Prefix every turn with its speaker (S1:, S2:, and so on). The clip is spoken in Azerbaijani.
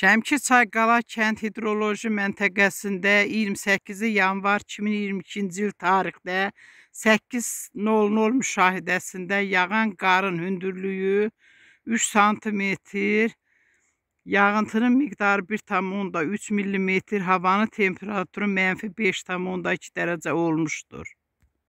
S1: Şəmki Çayqala kənd hidroloji məntəqəsində 28 yanvar 2022-ci il tarixdə 8.00 müşahidəsində yağan qarın hündürlüyü 3 sm, yağıntının miqdarı 1.3 mm, havanın temperaturu -5.2 dərəcə olmuşdur.